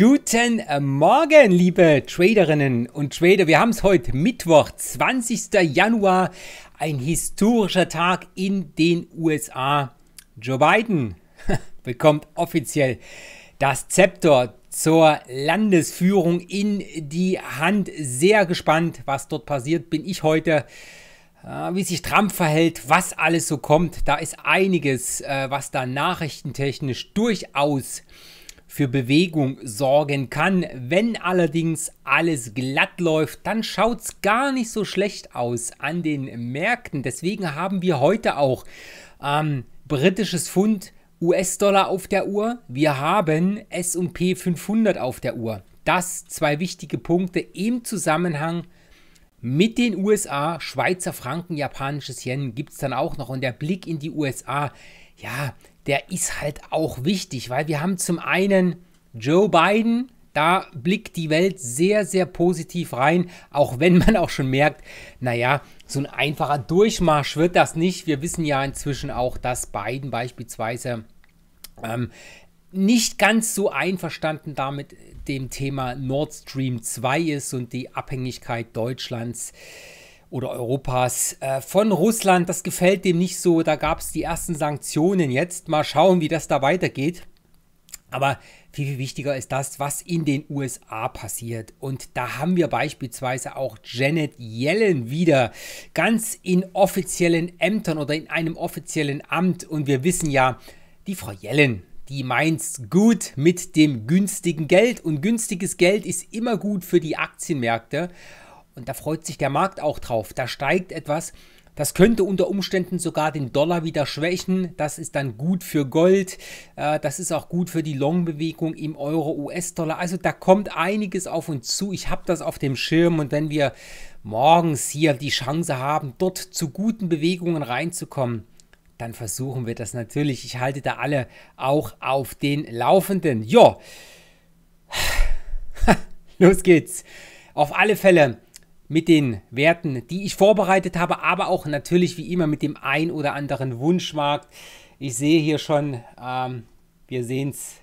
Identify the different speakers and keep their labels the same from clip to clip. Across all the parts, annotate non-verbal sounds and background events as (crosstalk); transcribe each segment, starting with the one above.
Speaker 1: Guten äh, Morgen, liebe Traderinnen und Trader. Wir haben es heute Mittwoch, 20. Januar, ein historischer Tag in den USA. Joe Biden (laughs) bekommt offiziell das Zepter zur Landesführung in die Hand. Sehr gespannt, was dort passiert, bin ich heute äh, wie sich Trump verhält, was alles so kommt. Da ist einiges, äh, was da nachrichtentechnisch durchaus für Bewegung sorgen kann. Wenn allerdings alles glatt läuft, dann schaut es gar nicht so schlecht aus an den Märkten. Deswegen haben wir heute auch ähm, britisches Pfund, US-Dollar auf der Uhr. Wir haben SP 500 auf der Uhr. Das zwei wichtige Punkte im Zusammenhang mit den USA, Schweizer Franken, japanisches Yen gibt es dann auch noch. Und der Blick in die USA, ja, der ist halt auch wichtig, weil wir haben zum einen Joe Biden, da blickt die Welt sehr, sehr positiv rein, auch wenn man auch schon merkt, naja, so ein einfacher Durchmarsch wird das nicht. Wir wissen ja inzwischen auch, dass Biden beispielsweise ähm, nicht ganz so einverstanden damit dem Thema Nord Stream 2 ist und die Abhängigkeit Deutschlands äh, oder Europas äh, von Russland. Das gefällt dem nicht so. Da gab es die ersten Sanktionen jetzt. Mal schauen, wie das da weitergeht. Aber viel, viel wichtiger ist das, was in den USA passiert. Und da haben wir beispielsweise auch Janet Yellen wieder ganz in offiziellen Ämtern oder in einem offiziellen Amt. Und wir wissen ja, die Frau Yellen, die meint's gut mit dem günstigen Geld. Und günstiges Geld ist immer gut für die Aktienmärkte und da freut sich der Markt auch drauf. Da steigt etwas. Das könnte unter Umständen sogar den Dollar wieder schwächen. Das ist dann gut für Gold. Äh, das ist auch gut für die Long-Bewegung im Euro-US-Dollar. Also da kommt einiges auf uns zu. Ich habe das auf dem Schirm und wenn wir morgens hier die Chance haben, dort zu guten Bewegungen reinzukommen, dann versuchen wir das natürlich. Ich halte da alle auch auf den Laufenden. Ja, (laughs) los geht's. Auf alle Fälle mit den Werten, die ich vorbereitet habe, aber auch natürlich wie immer mit dem ein oder anderen Wunschmarkt. Ich sehe hier schon, ähm, wir sehen es.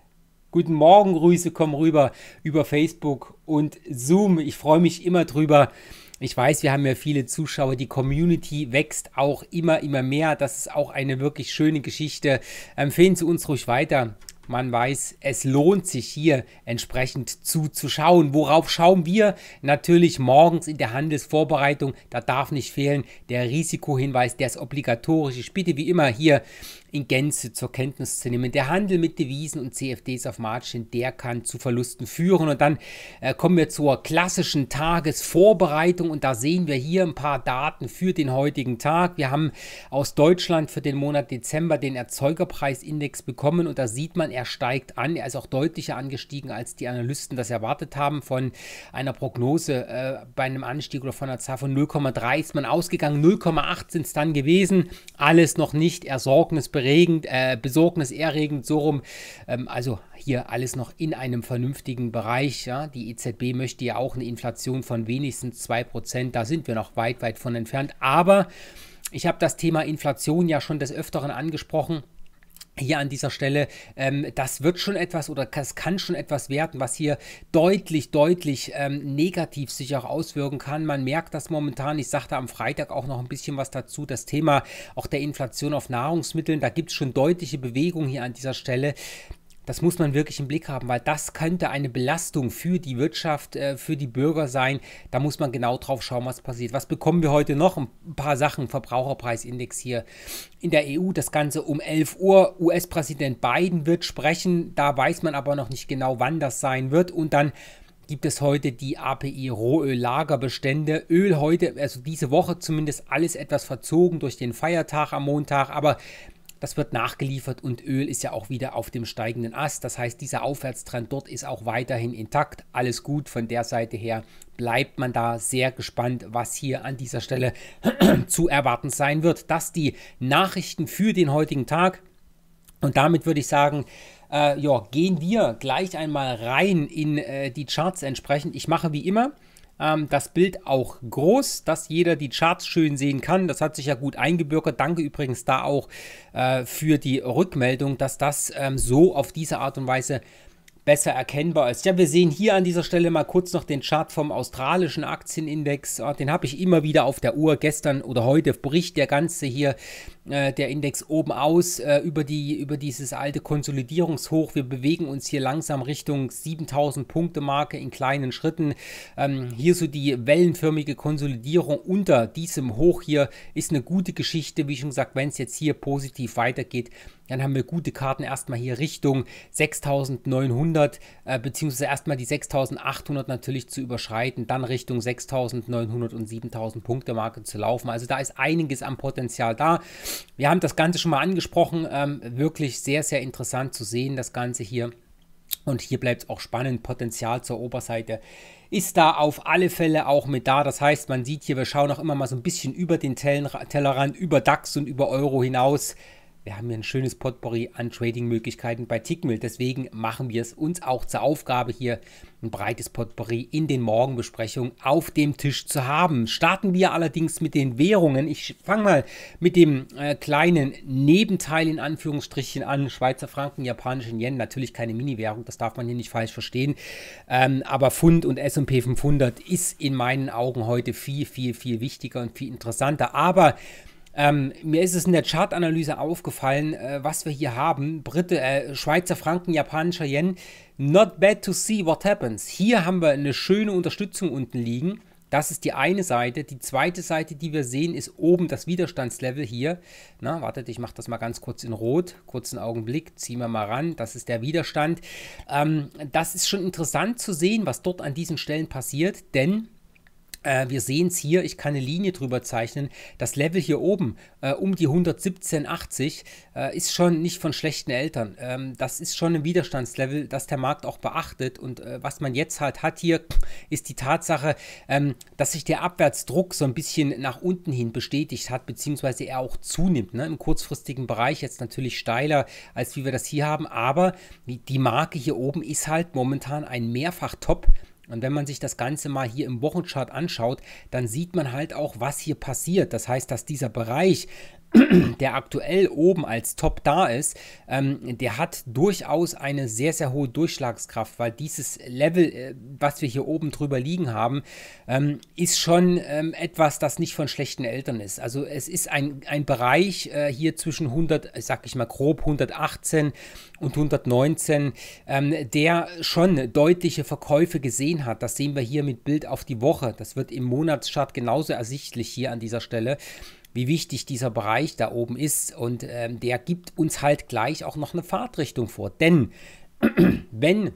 Speaker 1: Guten Morgen, Grüße kommen rüber über Facebook und Zoom. Ich freue mich immer drüber. Ich weiß, wir haben ja viele Zuschauer. Die Community wächst auch immer, immer mehr. Das ist auch eine wirklich schöne Geschichte. Empfehlen Sie uns ruhig weiter man weiß, es lohnt sich hier entsprechend zuzuschauen. Worauf schauen wir? Natürlich morgens in der Handelsvorbereitung. Da darf nicht fehlen der Risikohinweis, der ist obligatorisch. Ich bitte wie immer hier in Gänze zur Kenntnis zu nehmen. Der Handel mit Devisen und CFDs auf Margin, der kann zu Verlusten führen. Und dann äh, kommen wir zur klassischen Tagesvorbereitung und da sehen wir hier ein paar Daten für den heutigen Tag. Wir haben aus Deutschland für den Monat Dezember den Erzeugerpreisindex bekommen und da sieht man, er steigt an. Er ist auch deutlicher angestiegen, als die Analysten das erwartet haben. Von einer Prognose äh, bei einem Anstieg oder von einer Zahl von 0,3 ist man ausgegangen. 0,8 sind es dann gewesen. Alles noch nicht ersorgnisberechtigt erregend, äh, besorgniserregend, so rum. Ähm, also hier alles noch in einem vernünftigen Bereich. Ja? Die EZB möchte ja auch eine Inflation von wenigstens 2%. Da sind wir noch weit, weit von entfernt. Aber ich habe das Thema Inflation ja schon des Öfteren angesprochen hier an dieser Stelle, ähm, das wird schon etwas oder das kann schon etwas werden, was hier deutlich, deutlich ähm, negativ sich auch auswirken kann. Man merkt das momentan, ich sagte am Freitag auch noch ein bisschen was dazu, das Thema auch der Inflation auf Nahrungsmitteln, da gibt es schon deutliche Bewegungen hier an dieser Stelle. Das muss man wirklich im Blick haben, weil das könnte eine Belastung für die Wirtschaft, äh, für die Bürger sein. Da muss man genau drauf schauen, was passiert. Was bekommen wir heute noch? Ein paar Sachen, Verbraucherpreisindex hier in der EU. Das Ganze um 11 Uhr. US-Präsident Biden wird sprechen. Da weiß man aber noch nicht genau, wann das sein wird. Und dann gibt es heute die API Rohöl-Lagerbestände. Öl heute, also diese Woche zumindest alles etwas verzogen durch den Feiertag am Montag, aber das wird nachgeliefert und Öl ist ja auch wieder auf dem steigenden Ast. Das heißt, dieser Aufwärtstrend dort ist auch weiterhin intakt. Alles gut von der Seite her. Bleibt man da sehr gespannt, was hier an dieser Stelle (clears throat) zu erwarten sein wird. Das die Nachrichten für den heutigen Tag. Und damit würde ich sagen, äh, ja, gehen wir gleich einmal rein in äh, die Charts entsprechend. Ich mache wie immer ähm, das Bild auch groß, dass jeder die Charts schön sehen kann. Das hat sich ja gut eingebürgert. Danke übrigens da auch äh, für die Rückmeldung, dass das ähm, so auf diese Art und Weise besser erkennbar ist. Ja, wir sehen hier an dieser Stelle mal kurz noch den Chart vom australischen Aktienindex. Ah, den habe ich immer wieder auf der Uhr. Gestern oder heute bricht der ganze hier, äh, der Index oben aus äh, über, die, über dieses alte Konsolidierungshoch. Wir bewegen uns hier langsam Richtung 7000 Punkte Marke in kleinen Schritten. Ähm, hier so die wellenförmige Konsolidierung unter diesem Hoch hier ist eine gute Geschichte. Wie schon gesagt, wenn es jetzt hier positiv weitergeht, dann haben wir gute Karten erstmal hier Richtung 6900, äh, beziehungsweise erstmal die 6800 natürlich zu überschreiten, dann Richtung 6900 und 7000 Punkte Marke zu laufen. Also da ist einiges am Potenzial da. Wir haben das Ganze schon mal angesprochen, ähm, wirklich sehr, sehr interessant zu sehen, das Ganze hier. Und hier bleibt es auch spannend. Potenzial zur Oberseite ist da auf alle Fälle auch mit da. Das heißt, man sieht hier, wir schauen auch immer mal so ein bisschen über den Tellerrand, über DAX und über Euro hinaus. Wir haben hier ein schönes Potpourri an Trading-Möglichkeiten bei Tickmill. Deswegen machen wir es uns auch zur Aufgabe, hier ein breites Potpourri in den Morgenbesprechungen auf dem Tisch zu haben. Starten wir allerdings mit den Währungen. Ich fange mal mit dem äh, kleinen Nebenteil in Anführungsstrichen an. Schweizer Franken, japanischen Yen, natürlich keine Mini-Währung, das darf man hier nicht falsch verstehen. Ähm, aber Pfund und S&P 500 ist in meinen Augen heute viel, viel, viel wichtiger und viel interessanter. Aber... Ähm, mir ist es in der Chartanalyse aufgefallen, äh, was wir hier haben. Britte, äh, Schweizer Franken, japanischer Yen. Not bad to see what happens. Hier haben wir eine schöne Unterstützung unten liegen. Das ist die eine Seite. Die zweite Seite, die wir sehen, ist oben das Widerstandslevel hier. Na, wartet, ich mache das mal ganz kurz in Rot. Kurzen Augenblick, ziehen wir mal ran. Das ist der Widerstand. Ähm, das ist schon interessant zu sehen, was dort an diesen Stellen passiert, denn äh, wir sehen es hier, ich kann eine Linie drüber zeichnen. Das Level hier oben, äh, um die 117,80, äh, ist schon nicht von schlechten Eltern. Ähm, das ist schon ein Widerstandslevel, das der Markt auch beachtet. Und äh, was man jetzt halt hat hier, ist die Tatsache, ähm, dass sich der Abwärtsdruck so ein bisschen nach unten hin bestätigt hat, beziehungsweise er auch zunimmt. Ne? Im kurzfristigen Bereich jetzt natürlich steiler, als wie wir das hier haben. Aber die Marke hier oben ist halt momentan ein Mehrfachtop. top und wenn man sich das Ganze mal hier im Wochenchart anschaut, dann sieht man halt auch, was hier passiert. Das heißt, dass dieser Bereich (clears throat) der aktuell oben als Top da ist, ähm, der hat durchaus eine sehr, sehr hohe Durchschlagskraft, weil dieses Level, äh, was wir hier oben drüber liegen haben, ähm, ist schon ähm, etwas, das nicht von schlechten Eltern ist. Also es ist ein, ein Bereich äh, hier zwischen 100, sag ich mal grob 118 und 119, ähm, der schon deutliche Verkäufe gesehen hat. Das sehen wir hier mit Bild auf die Woche. Das wird im Monatschart genauso ersichtlich hier an dieser Stelle wie wichtig dieser Bereich da oben ist. Und äh, der gibt uns halt gleich auch noch eine Fahrtrichtung vor. Denn (clears throat) wenn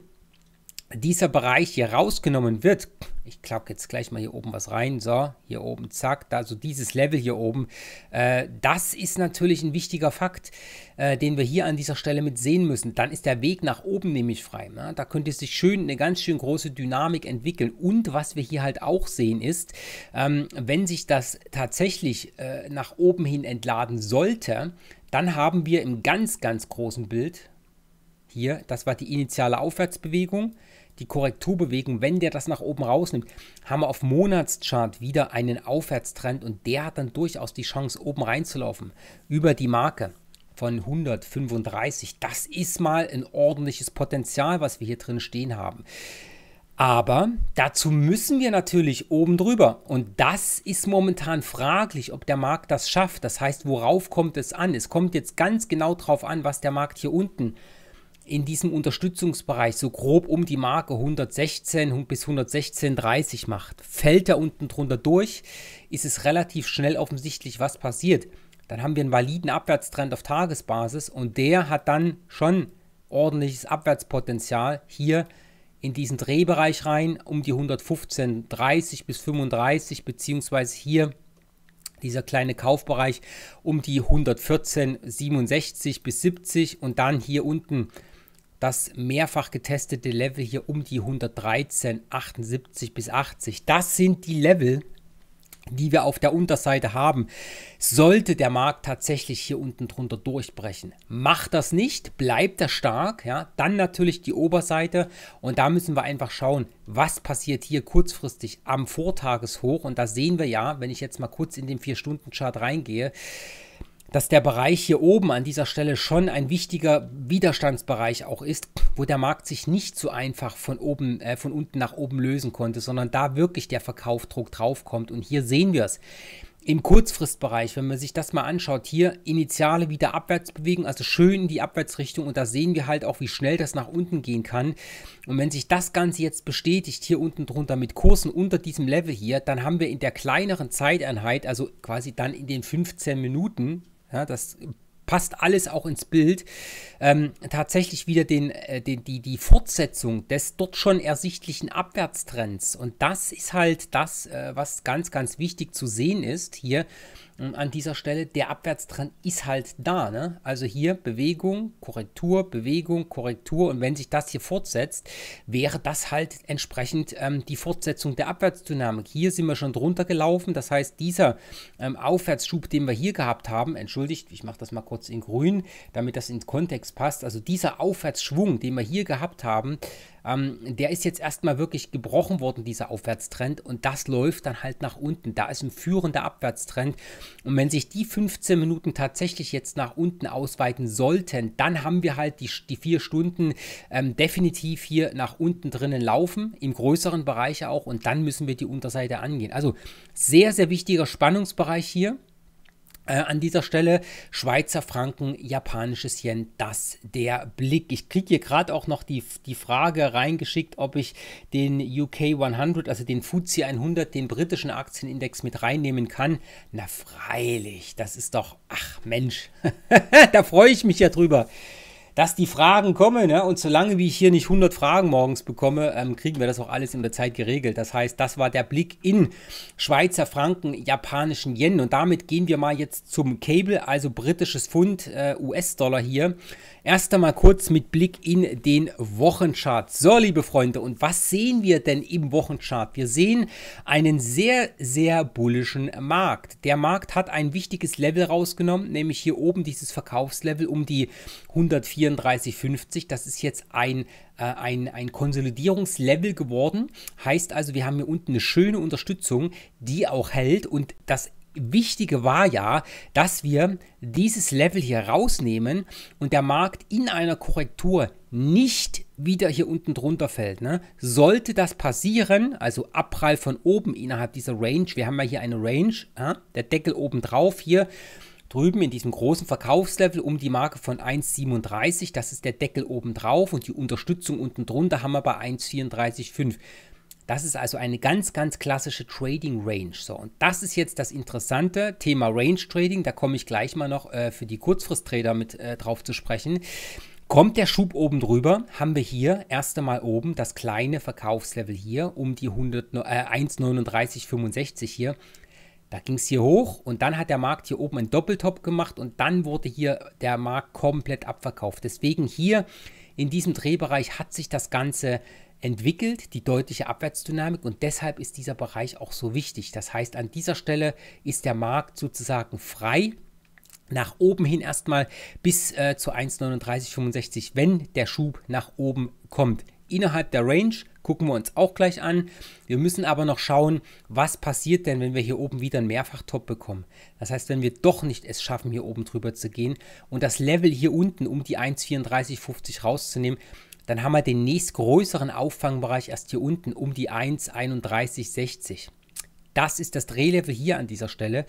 Speaker 1: dieser Bereich hier rausgenommen wird, ich klappe jetzt gleich mal hier oben was rein. So, hier oben, zack, da, also dieses Level hier oben. Äh, das ist natürlich ein wichtiger Fakt, äh, den wir hier an dieser Stelle mit sehen müssen. Dann ist der Weg nach oben nämlich frei. Ne? Da könnte sich schön eine ganz schön große Dynamik entwickeln. Und was wir hier halt auch sehen ist, ähm, wenn sich das tatsächlich äh, nach oben hin entladen sollte, dann haben wir im ganz, ganz großen Bild hier, das war die initiale Aufwärtsbewegung die Korrekturbewegung, wenn der das nach oben rausnimmt, haben wir auf Monatschart wieder einen Aufwärtstrend und der hat dann durchaus die Chance, oben reinzulaufen über die Marke von 135. Das ist mal ein ordentliches Potenzial, was wir hier drin stehen haben. Aber dazu müssen wir natürlich oben drüber. Und das ist momentan fraglich, ob der Markt das schafft. Das heißt, worauf kommt es an? Es kommt jetzt ganz genau drauf an, was der Markt hier unten äh, in diesem Unterstützungsbereich so grob um die Marke 116 bis 116,30 macht, fällt er unten drunter durch, ist es relativ schnell offensichtlich, was passiert. Dann haben wir einen validen Abwärtstrend auf Tagesbasis und der hat dann schon ordentliches Abwärtspotenzial hier in diesen Drehbereich rein, um die 115,30 bis 35, beziehungsweise hier dieser kleine Kaufbereich um die 114,67 bis 70 und dann hier unten das mehrfach getestete Level hier um die 113, 78 bis 80. Das sind die Level, die wir auf der Unterseite haben. Sollte der Markt tatsächlich hier unten drunter durchbrechen, macht das nicht, bleibt er stark, ja, dann natürlich die Oberseite und da müssen wir einfach schauen, was passiert hier kurzfristig am Vortageshoch und da sehen wir ja, wenn ich jetzt mal kurz in den 4-Stunden-Chart reingehe, dass der Bereich hier oben an dieser Stelle schon ein wichtiger Widerstandsbereich auch ist, wo der Markt sich nicht so einfach von oben, äh, von unten nach oben lösen konnte, sondern da wirklich der Verkaufdruck draufkommt. Und hier sehen wir es im Kurzfristbereich, wenn man sich das mal anschaut, hier Initiale wieder abwärts bewegen, also schön in die Abwärtsrichtung und da sehen wir halt auch, wie schnell das nach unten gehen kann. Und wenn sich das Ganze jetzt bestätigt, hier unten drunter mit Kursen unter diesem Level hier, dann haben wir in der kleineren Zeiteinheit, also quasi dann in den 15 Minuten, ja, das passt alles auch ins Bild, ähm, tatsächlich wieder den, äh, den, die, die Fortsetzung des dort schon ersichtlichen Abwärtstrends. Und das ist halt das, äh, was ganz, ganz wichtig zu sehen ist hier äh, an dieser Stelle. Der Abwärtstrend ist halt da. Ne? Also hier Bewegung, Korrektur, Bewegung, Korrektur. Und wenn sich das hier fortsetzt, wäre das halt entsprechend ähm, die Fortsetzung der Abwärtsdynamik. Hier sind wir schon drunter gelaufen. Das heißt, dieser ähm, Aufwärtsschub, den wir hier gehabt haben, entschuldigt, ich mache das mal kurz Shownotes in grün, damit das in Kontext passt. Also dieser Aufwärtsschwung, den wir hier gehabt haben, ähm, der ist jetzt erstmal wirklich gebrochen worden, dieser Aufwärtstrend. Und das läuft dann halt nach unten. Da ist ein führender Abwärtstrend. Und wenn sich die 15 Minuten tatsächlich jetzt nach unten ausweiten sollten, dann haben wir halt die, die vier Stunden ähm, definitiv hier nach unten drinnen laufen, im größeren Bereich auch. Und dann müssen wir die Unterseite angehen. Also sehr, sehr wichtiger Spannungsbereich hier. Äh, an dieser Stelle Schweizer Franken, japanisches Yen, das der Blick. Ich kriege hier gerade auch noch die, die Frage reingeschickt, ob ich den UK 100, also den FUZI 100, den britischen Aktienindex mit reinnehmen kann. Na freilich, das ist doch, ach Mensch, (laughs) da freue ich mich ja drüber dass die Fragen kommen. Ne? Und solange wie ich hier nicht 100 Fragen morgens bekomme, ähm, kriegen wir das auch alles in der Zeit geregelt. Das heißt, das war der Blick in Schweizer Franken, japanischen Yen. Und damit gehen wir mal jetzt zum Cable, also britisches Pfund, äh, US-Dollar hier. Erst einmal kurz mit Blick in den Wochenchart. So, liebe Freunde, und was sehen wir denn im Wochenchart? Wir sehen einen sehr, sehr bullischen Markt. Der Markt hat ein wichtiges Level rausgenommen, nämlich hier oben dieses Verkaufslevel um die 104. 34,50. Das ist jetzt ein, äh, ein, ein Konsolidierungslevel geworden. Heißt also, wir haben hier unten eine schöne Unterstützung, die auch hält. Und das Wichtige war ja, dass wir dieses Level hier rausnehmen und der Markt in einer Korrektur nicht wieder hier unten drunter fällt. Ne? Sollte das passieren, also Abprall von oben innerhalb dieser Range, wir haben ja hier eine Range, ja? der Deckel oben drauf hier, drüben in diesem großen Verkaufslevel um die Marke von 1,37. Das ist der Deckel oben drauf und die Unterstützung unten drunter haben wir bei 1,34,5. Das ist also eine ganz, ganz klassische Trading Range. So, und das ist jetzt das interessante Thema Range Trading. Da komme ich gleich mal noch äh, für die Kurzfristtrader mit äh, drauf zu sprechen. Kommt der Schub oben drüber, haben wir hier erst einmal oben das kleine Verkaufslevel hier um die äh, 1,3965 hier. Da ging es hier hoch und dann hat der Markt hier oben einen Doppeltop gemacht und dann wurde hier der Markt komplett abverkauft. Deswegen hier in diesem Drehbereich hat sich das Ganze entwickelt, die deutliche Abwärtsdynamik und deshalb ist dieser Bereich auch so wichtig. Das heißt, an dieser Stelle ist der Markt sozusagen frei nach oben hin erstmal bis äh, zu 1,3965, wenn der Schub nach oben kommt innerhalb der Range. Gucken wir uns auch gleich an. Wir müssen aber noch schauen, was passiert denn, wenn wir hier oben wieder ein Mehrfachtop bekommen. Das heißt, wenn wir doch nicht es schaffen, hier oben drüber zu gehen und das Level hier unten um die 1,3450 rauszunehmen, dann haben wir den nächstgrößeren Auffangbereich erst hier unten um die 1,3160 das ist das Drehlevel hier an dieser Stelle,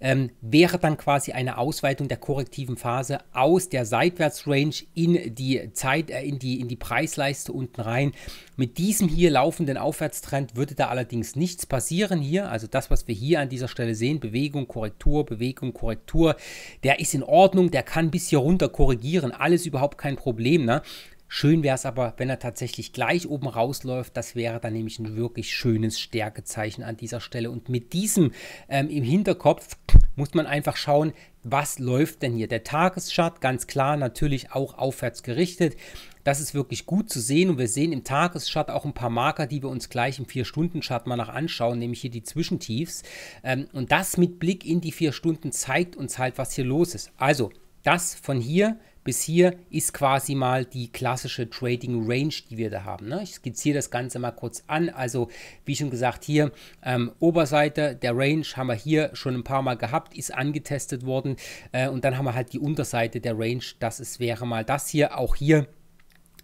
Speaker 1: ähm, wäre dann quasi eine Ausweitung der korrektiven Phase aus der Seitwärtsrange in die Zeit, äh, in, die, in die Preisleiste unten rein. Mit diesem hier laufenden Aufwärtstrend würde da allerdings nichts passieren hier. Also das, was wir hier an dieser Stelle sehen, Bewegung, Korrektur, Bewegung, Korrektur, der ist in Ordnung, der kann bis hier runter korrigieren, alles überhaupt kein Problem. Ne? Schön wäre es aber, wenn er tatsächlich gleich oben rausläuft. Das wäre dann nämlich ein wirklich schönes Stärkezeichen an dieser Stelle. Und mit diesem ähm, im Hinterkopf muss man einfach schauen, was läuft denn hier. Der Tageschart, ganz klar, natürlich auch aufwärts gerichtet. Das ist wirklich gut zu sehen und wir sehen im Tageschart auch ein paar Marker, die wir uns gleich im 4-Stunden-Chart mal nach anschauen, nämlich hier die Zwischentiefs. Ähm, und das mit Blick in die 4 Stunden zeigt uns halt, was hier los ist. Also, das von hier bis hier ist quasi mal die klassische Trading Range, die wir da haben. Ne? Ich skizziere das Ganze mal kurz an. Also wie schon gesagt, hier ähm, Oberseite der Range haben wir hier schon ein paar Mal gehabt, ist angetestet worden. Äh, und dann haben wir halt die Unterseite der Range. Das ist, wäre mal das hier, auch hier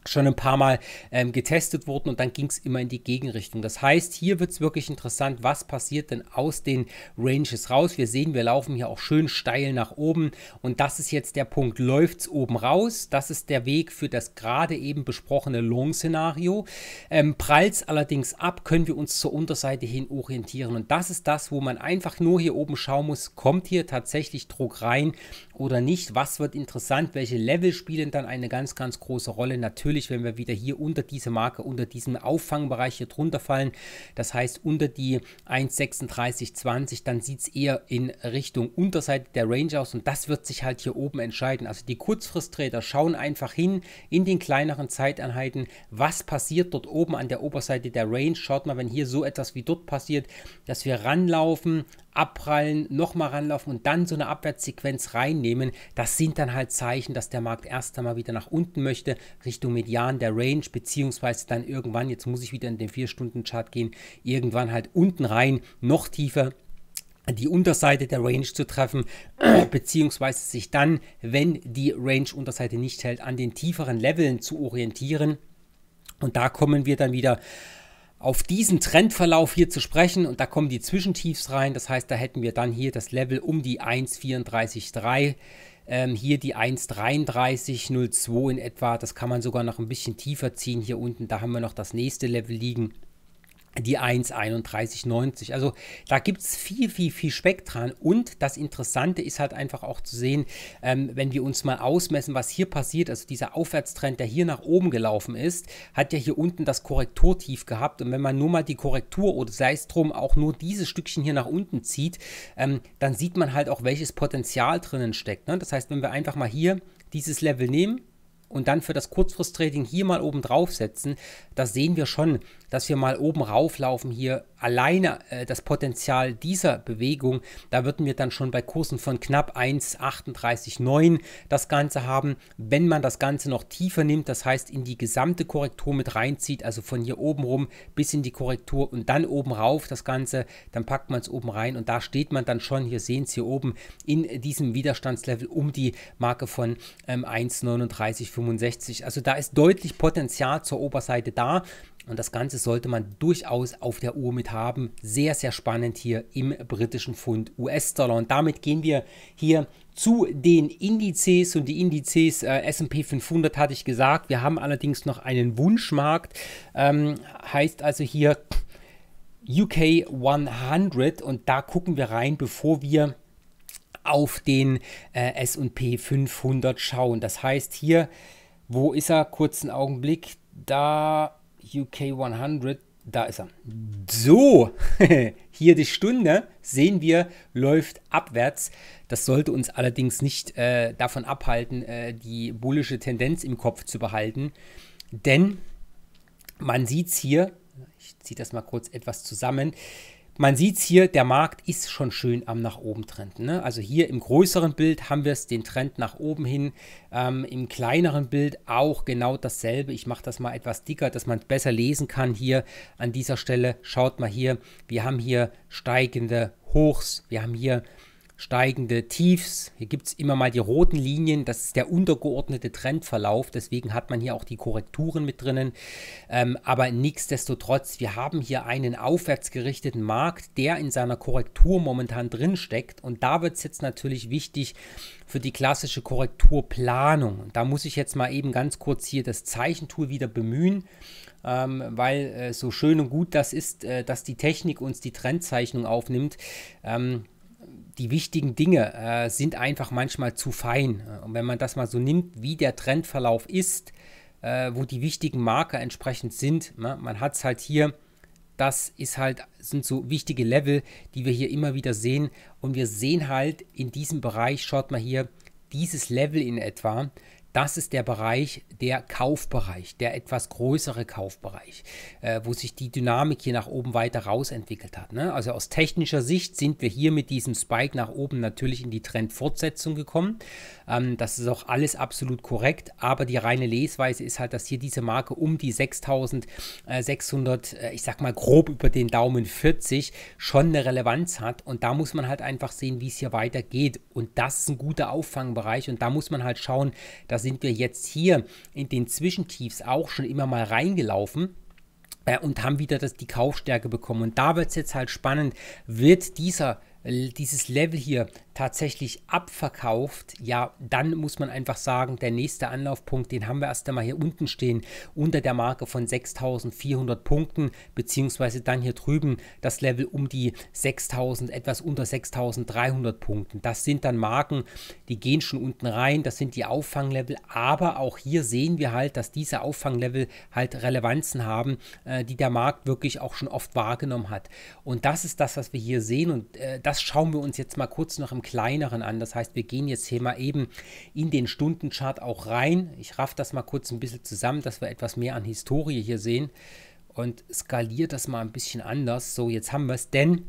Speaker 1: schon ein paar Mal ähm, getestet wurden und dann ging es immer in die Gegenrichtung. Das heißt, hier wird es wirklich interessant, was passiert denn aus den Ranges raus. Wir sehen, wir laufen hier auch schön steil nach oben und das ist jetzt der Punkt, läuft es oben raus. Das ist der Weg für das gerade eben besprochene Long-Szenario. Ähm, Prallt es allerdings ab, können wir uns zur Unterseite hin orientieren und das ist das, wo man einfach nur hier oben schauen muss, kommt hier tatsächlich Druck rein oder nicht, was wird interessant, welche Level spielen dann eine ganz, ganz große Rolle natürlich natürlich, wenn wir wieder hier unter diese Marke, unter diesem Auffangbereich hier drunter fallen, das heißt unter die 1,3620, dann sieht es eher in Richtung Unterseite der Range aus und das wird sich halt hier oben entscheiden. Also die Kurzfristträder schauen einfach hin in den kleineren Zeiteinheiten, was passiert dort oben an der Oberseite der Range. Schaut mal, wenn hier so etwas wie dort passiert, dass wir ranlaufen, abprallen, nochmal ranlaufen und dann so eine Abwärtssequenz reinnehmen, das sind dann halt Zeichen, dass der Markt erst einmal wieder nach unten möchte, Richtung Median der Range, beziehungsweise dann irgendwann, jetzt muss ich wieder in den 4-Stunden-Chart gehen, irgendwann halt unten rein, noch tiefer die Unterseite der Range zu treffen, (clears throat) beziehungsweise sich dann, wenn die Range-Unterseite nicht hält, an den tieferen Leveln zu orientieren. Und da kommen wir dann wieder auf diesen Trendverlauf hier zu sprechen und da kommen die Zwischentiefs rein. Das heißt, da hätten wir dann hier das Level um die 1,34,3. Ähm, hier die 1,33,02 in etwa. Das kann man sogar noch ein bisschen tiefer ziehen hier unten. Da haben wir noch das nächste Level liegen die 1,3190. Also da gibt es viel, viel, viel Spektran. Und das Interessante ist halt einfach auch zu sehen, ähm, wenn wir uns mal ausmessen, was hier passiert. Also dieser Aufwärtstrend, der hier nach oben gelaufen ist, hat ja hier unten das Korrekturtief gehabt. Und wenn man nur mal die Korrektur oder sei es drum auch nur dieses Stückchen hier nach unten zieht, ähm, dann sieht man halt auch, welches Potenzial drinnen steckt. Ne? Das heißt, wenn wir einfach mal hier dieses Level nehmen, und dann für das Kurzfristtrading hier mal oben drauf setzen, da sehen wir schon, dass wir mal oben rauflaufen hier, alleine äh, das Potenzial dieser Bewegung, da würden wir dann schon bei Kursen von knapp 1,389 das Ganze haben. Wenn man das Ganze noch tiefer nimmt, das heißt in die gesamte Korrektur mit reinzieht, also von hier oben rum bis in die Korrektur und dann oben rauf das Ganze, dann packt man es oben rein und da steht man dann schon, hier sehen es hier oben, in diesem Widerstandslevel um die Marke von ähm, 1,3965. Also da ist deutlich Potenzial zur Oberseite da und das Ganze sollte man durchaus auf der Uhr mit haben. Sehr, sehr spannend hier im britischen Pfund US-Dollar. Und damit gehen wir hier zu den Indizes und die Indizes äh, SP 500 hatte ich gesagt. Wir haben allerdings noch einen Wunschmarkt. Ähm, heißt also hier UK 100 und da gucken wir rein, bevor wir auf den äh, S&P 500 schauen. Das heißt hier, wo ist er? Kurzen Augenblick. Da UK 100, da ist er. So, (laughs) hier die Stunde, sehen wir, läuft abwärts. Das sollte uns allerdings nicht äh, davon abhalten, äh, die bullische Tendenz im Kopf zu behalten. Denn man sieht es hier, ich ziehe das mal kurz etwas zusammen, man sieht es hier, der Markt ist schon schön am nach oben Trend. Ne? Also hier im größeren Bild haben wir es den Trend nach oben hin, ähm, im kleineren Bild auch genau dasselbe. Ich mache das mal etwas dicker, dass man besser lesen kann hier an dieser Stelle. Schaut mal hier, wir haben hier steigende Hochs, wir haben hier steigende Tiefs. Hier gibt es immer mal die roten Linien. Das ist der untergeordnete Trendverlauf. Deswegen hat man hier auch die Korrekturen mit drinnen. Ähm, aber nichtsdestotrotz, wir haben hier einen aufwärts gerichteten Markt, der in seiner Korrektur momentan drinsteckt. Und da wird es jetzt natürlich wichtig für die klassische Korrekturplanung. da muss ich jetzt mal eben ganz kurz hier das Zeichentool wieder bemühen. Ähm, weil äh, so schön und gut das ist, äh, dass die Technik uns die Trendzeichnung aufnimmt. Ähm, die wichtigen Dinge äh, sind einfach manchmal zu fein. Äh, und wenn man das mal so nimmt, wie der Trendverlauf ist, äh, wo die wichtigen Marker entsprechend sind, ne? man hat es halt hier, das ist halt, sind so wichtige Level, die wir hier immer wieder sehen. Und wir sehen halt in diesem Bereich, schaut mal hier, dieses Level in etwa, das ist der Bereich, der Kaufbereich, der etwas größere Kaufbereich, äh, wo sich die Dynamik hier nach oben weiter rausentwickelt hat. Ne? Also aus technischer Sicht sind wir hier mit diesem Spike nach oben natürlich in die Trendfortsetzung gekommen. Ähm, das ist auch alles absolut korrekt, aber die reine Lesweise ist halt, dass hier diese Marke um die 6600, äh, ich sag mal grob über den Daumen 40, schon eine Relevanz hat. Und da muss man halt einfach sehen, wie es hier weitergeht. Und das ist ein guter Auffangbereich. Und da muss man halt schauen, dass sind wir jetzt hier in den Zwischentiefs auch schon immer mal reingelaufen äh, und haben wieder das, die Kaufstärke bekommen. Und da wird es jetzt halt spannend, wird dieser, äh, dieses Level hier tatsächlich abverkauft, ja, dann muss man einfach sagen, der nächste Anlaufpunkt, den haben wir erst einmal hier unten stehen, unter der Marke von 6400 Punkten, beziehungsweise dann hier drüben das Level um die 6000, etwas unter 6300 Punkten. Das sind dann Marken, die gehen schon unten rein, das sind die Auffanglevel, aber auch hier sehen wir halt, dass diese Auffanglevel halt Relevanzen haben, äh, die der Markt wirklich auch schon oft wahrgenommen hat. Und das ist das, was wir hier sehen und äh, das schauen wir uns jetzt mal kurz noch im kleineren an. Das heißt, wir gehen jetzt hier mal eben in den Stundenchart auch rein. Ich raff das mal kurz ein bisschen zusammen, dass wir etwas mehr an Historie hier sehen und skaliere das mal ein bisschen anders. So, jetzt haben wir es, denn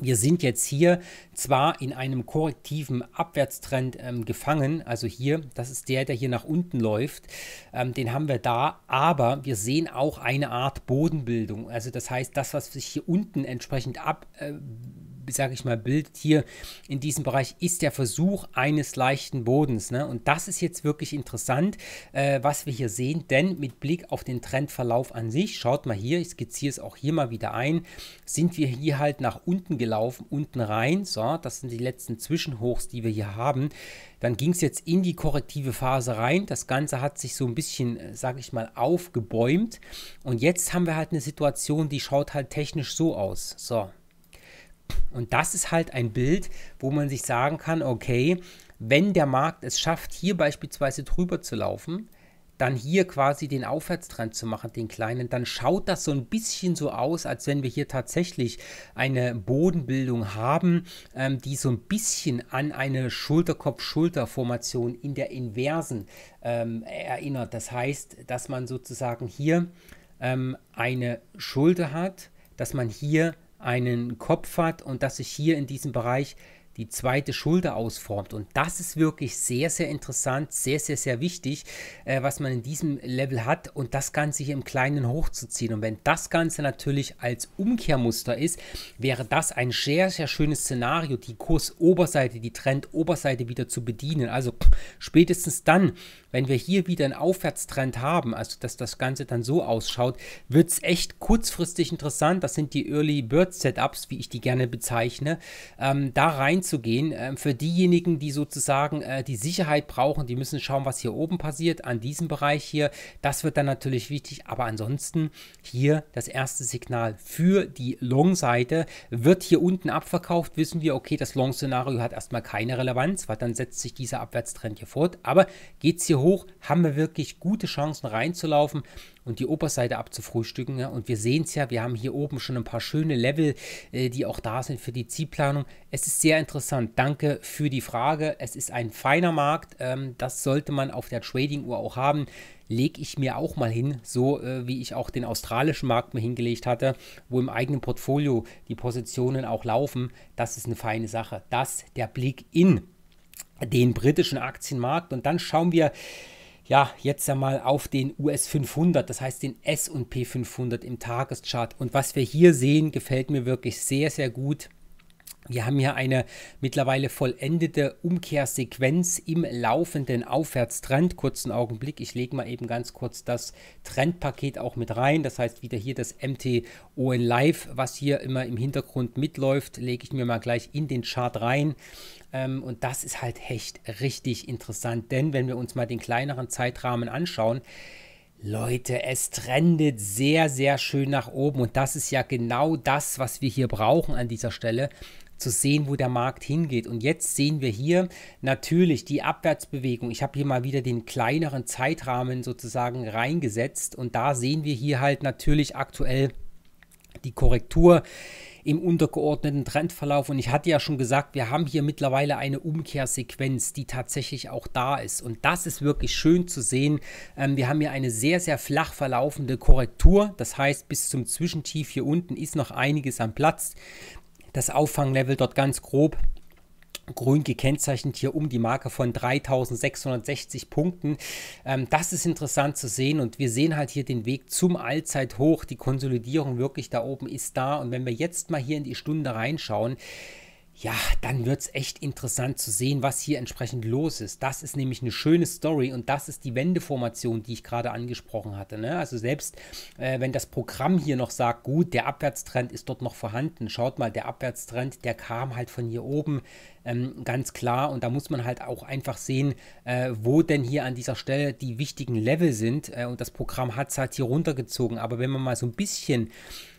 Speaker 1: wir sind jetzt hier zwar in einem korrektiven Abwärtstrend ähm, gefangen, also hier, das ist der, der hier nach unten läuft, ähm, den haben wir da, aber wir sehen auch eine Art Bodenbildung. Also das heißt, das, was sich hier unten entsprechend ab... Äh, sage ich mal, bildet hier in diesem Bereich ist der Versuch eines leichten Bodens. Ne? Und das ist jetzt wirklich interessant, äh, was wir hier sehen, denn mit Blick auf den Trendverlauf an sich, schaut mal hier, ich skizziere es auch hier mal wieder ein, sind wir hier halt nach unten gelaufen, unten rein. So, das sind die letzten Zwischenhochs, die wir hier haben. Dann ging es jetzt in die korrektive Phase rein. Das Ganze hat sich so ein bisschen, äh, sage ich mal, aufgebäumt. Und jetzt haben wir halt eine Situation, die schaut halt technisch so aus. So, und das ist halt ein Bild, wo man sich sagen kann, okay, wenn der Markt es schafft, hier beispielsweise drüber zu laufen, dann hier quasi den Aufwärtstrend zu machen, den kleinen, dann schaut das so ein bisschen so aus, als wenn wir hier tatsächlich eine Bodenbildung haben, ähm, die so ein bisschen an eine Schulterkopf-Schulter-Formation in der Inversen ähm, erinnert. Das heißt, dass man sozusagen hier ähm, eine Schulter hat, dass man hier einen Kopf hat und dass sich hier in diesem Bereich die zweite Schulter ausformt. Und das ist wirklich sehr, sehr interessant, sehr, sehr, sehr wichtig, äh, was man in diesem Level hat und das Ganze hier im Kleinen hochzuziehen. Und wenn das Ganze natürlich als Umkehrmuster ist, wäre das ein sehr, sehr schönes Szenario, die Kursoberseite, die Trendoberseite wieder zu bedienen. Also spätestens dann, wenn wir hier wieder einen Aufwärtstrend haben, also dass das Ganze dann so ausschaut, wird es echt kurzfristig interessant. Das sind die Early Bird Setups, wie ich die gerne bezeichne, ähm, da rein einzugehen. Ähm, für diejenigen, die sozusagen äh, die Sicherheit brauchen, die müssen schauen, was hier oben passiert, an diesem Bereich hier. Das wird dann natürlich wichtig, aber ansonsten hier das erste Signal für die Long-Seite. Wird hier unten abverkauft, wissen wir, okay, das Long-Szenario hat erstmal keine Relevanz, weil dann setzt sich dieser Abwärtstrend hier fort. Aber geht es hier hoch, haben wir wirklich gute Chancen reinzulaufen und die Oberseite abzufrühstücken. Ja? Und wir sehen es ja, wir haben hier oben schon ein paar schöne Level, äh, die auch da sind für die Zielplanung. Es ist sehr interessant. Danke für die Frage. Es ist ein feiner Markt. Ähm, das sollte man auf der Trading-Uhr auch haben lege ich mir auch mal hin, so äh, wie ich auch den australischen Markt mir hingelegt hatte, wo im eigenen Portfolio die Positionen auch laufen. Das ist eine feine Sache. Das der Blick in den britischen Aktienmarkt. Und dann schauen wir ja, jetzt einmal auf den US 500, das heißt den S&P 500 im Tageschart. Und was wir hier sehen, gefällt mir wirklich sehr, sehr gut. Wir haben hier eine mittlerweile vollendete Umkehrsequenz im laufenden Aufwärtstrend. Kurzen Augenblick, ich lege mal eben ganz kurz das Trendpaket auch mit rein. Das heißt wieder hier das MTON Live, was hier immer im Hintergrund mitläuft, lege ich mir mal gleich in den Chart rein. Ähm, und das ist halt echt richtig interessant, denn wenn wir uns mal den kleineren Zeitrahmen anschauen, Leute, es trendet sehr, sehr schön nach oben und das ist ja genau das, was wir hier brauchen an dieser Stelle zu sehen, wo der Markt hingeht. Und jetzt sehen wir hier natürlich die Abwärtsbewegung. Ich habe hier mal wieder den kleineren Zeitrahmen sozusagen reingesetzt und da sehen wir hier halt natürlich aktuell die Korrektur im untergeordneten Trendverlauf. Und ich hatte ja schon gesagt, wir haben hier mittlerweile eine Umkehrsequenz, die tatsächlich auch da ist. Und das ist wirklich schön zu sehen. Ähm, wir haben hier eine sehr, sehr flach verlaufende Korrektur. Das heißt, bis zum Zwischentief hier unten ist noch einiges am Platz. Das Auffanglevel dort ganz grob grün gekennzeichnet hier um die Marke von 3660 Punkten. Ähm, das ist interessant zu sehen und wir sehen halt hier den Weg zum Allzeithoch. Die Konsolidierung wirklich da oben ist da und wenn wir jetzt mal hier in die Stunde reinschauen, ja, dann wird es echt interessant zu sehen, was hier entsprechend los ist. Das ist nämlich eine schöne Story und das ist die Wendeformation, die ich gerade angesprochen hatte. Ne? Also selbst äh, wenn das Programm hier noch sagt, gut, der Abwärtstrend ist dort noch vorhanden. Schaut mal, der Abwärtstrend, der kam halt von hier oben ähm, ganz klar und da muss man halt auch einfach sehen, äh, wo denn hier an dieser Stelle die wichtigen Level sind äh, und das Programm hat es halt hier runtergezogen. Aber wenn man mal so ein bisschen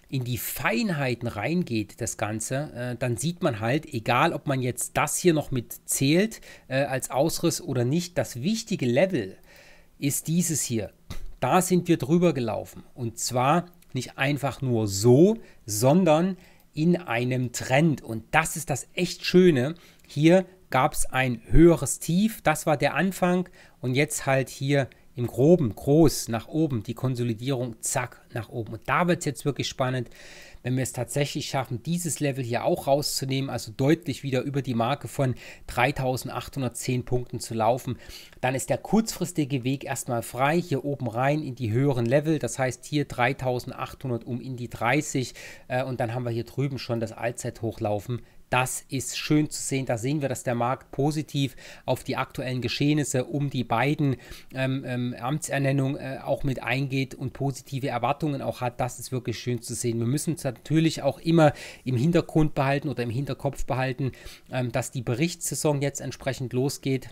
Speaker 1: in die Feinheiten reingeht, das Ganze, äh, dann sieht man halt, egal ob man jetzt das hier noch mit zählt äh, als Ausriss oder nicht, das wichtige Level ist dieses hier. Da sind wir drüber gelaufen. Und zwar nicht einfach nur so, sondern in einem Trend. Und das ist das echt Schöne. Hier gab es ein höheres Tief, das war der Anfang. Und jetzt halt hier im Groben groß nach oben, die Konsolidierung zack nach oben. Und da wird es jetzt wirklich spannend, wenn wir es tatsächlich schaffen, dieses Level hier auch rauszunehmen, also deutlich wieder über die Marke von 3810 Punkten zu laufen, dann ist der kurzfristige Weg erstmal frei, hier oben rein in die höheren Level, das heißt hier 3800 um in die 30 äh, und dann haben wir hier drüben schon das Allzeithoch laufen das ist schön zu sehen. Da sehen wir, dass der Markt positiv auf die aktuellen Geschehnisse um die beiden ähm, ähm Amtsernennungen äh, auch mit eingeht und positive Erwartungen auch hat. Das ist wirklich schön zu sehen. Wir müssen es natürlich auch immer im Hintergrund behalten oder im Hinterkopf behalten, ähm, dass die Berichtssaison jetzt entsprechend losgeht.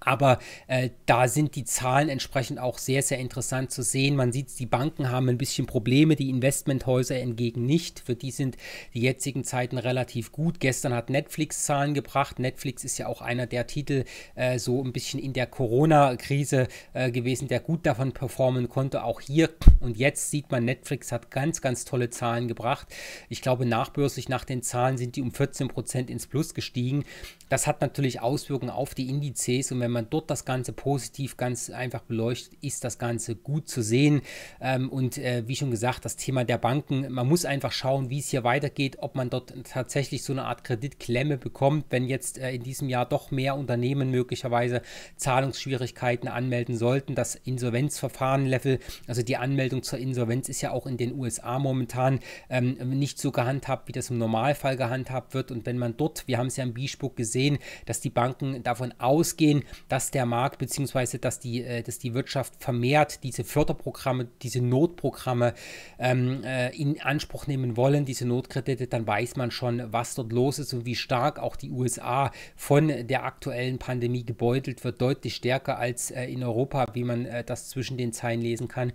Speaker 1: Aber äh, da sind die Zahlen entsprechend auch sehr, sehr interessant zu sehen. Man sieht, die Banken haben ein bisschen Probleme, die Investmenthäuser entgegen nicht. Für die sind die jetzigen Zeiten relativ gut. Gestern hat Netflix Zahlen gebracht. Netflix ist ja auch einer der Titel äh, so ein bisschen in der Corona-Krise äh, gewesen, der gut davon performen konnte. Auch hier und jetzt sieht man, Netflix hat ganz, ganz tolle Zahlen gebracht. Ich glaube, nachbörslich nach den Zahlen sind die um 14 Prozent ins Plus gestiegen. Das hat natürlich Auswirkungen auf die Indizes und wenn wenn man dort das Ganze positiv ganz einfach beleuchtet, ist das Ganze gut zu sehen. Ähm, und äh, wie schon gesagt, das Thema der Banken, man muss einfach schauen, wie es hier weitergeht, ob man dort tatsächlich so eine Art Kreditklemme bekommt, wenn jetzt äh, in diesem Jahr doch mehr Unternehmen möglicherweise Zahlungsschwierigkeiten anmelden sollten. Das Insolvenzverfahren-Level, also die Anmeldung zur Insolvenz ist ja auch in den USA momentan ähm, nicht so gehandhabt, wie das im Normalfall gehandhabt wird. Und wenn man dort, wir haben es ja im b gesehen, dass die Banken davon ausgehen, dass der Markt bzw. Dass, die, äh, dass die Wirtschaft vermehrt diese Förderprogramme, diese Notprogramme ähm, äh, in Anspruch nehmen wollen, diese Notkredite, dann weiß man schon, was dort los ist und wie stark auch die USA von der aktuellen Pandemie gebeutelt wird, deutlich stärker als äh, in Europa, wie man äh, das zwischen den Zeilen lesen kann.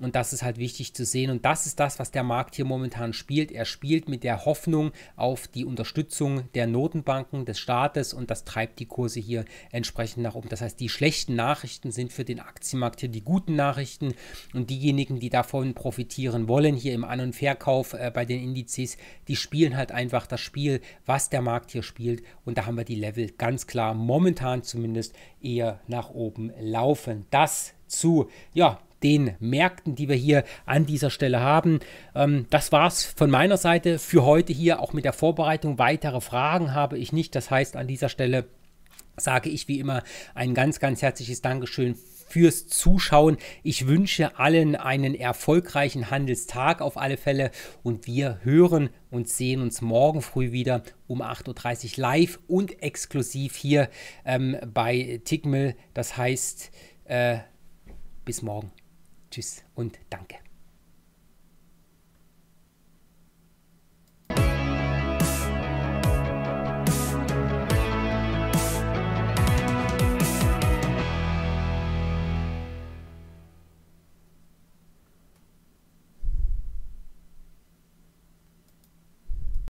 Speaker 1: Und das ist halt wichtig zu sehen. Und das ist das, was der Markt hier momentan spielt. Er spielt mit der Hoffnung auf die Unterstützung der Notenbanken, des Staates und das treibt die Kurse hier entsprechend nach oben. Das heißt, die schlechten Nachrichten sind für den Aktienmarkt hier die guten Nachrichten und diejenigen, die davon profitieren wollen, hier im An- und Verkauf äh, bei den Indizes, die spielen halt einfach das Spiel, was der Markt hier spielt. Und da haben wir die Level ganz klar momentan zumindest eher nach oben laufen. Das zu, ja, den Märkten, die wir hier an dieser Stelle haben. Ähm, das es von meiner Seite für heute hier, auch mit der Vorbereitung. Weitere Fragen habe ich nicht. Das heißt, an dieser Stelle sage ich wie immer ein ganz, ganz herzliches Dankeschön fürs Zuschauen. Ich wünsche allen einen erfolgreichen Handelstag auf alle Fälle und wir hören und sehen uns morgen früh wieder um 8.30 Uhr live und exklusiv hier ähm, bei Tickmill. Das heißt, äh, bis morgen. Tschüss und danke.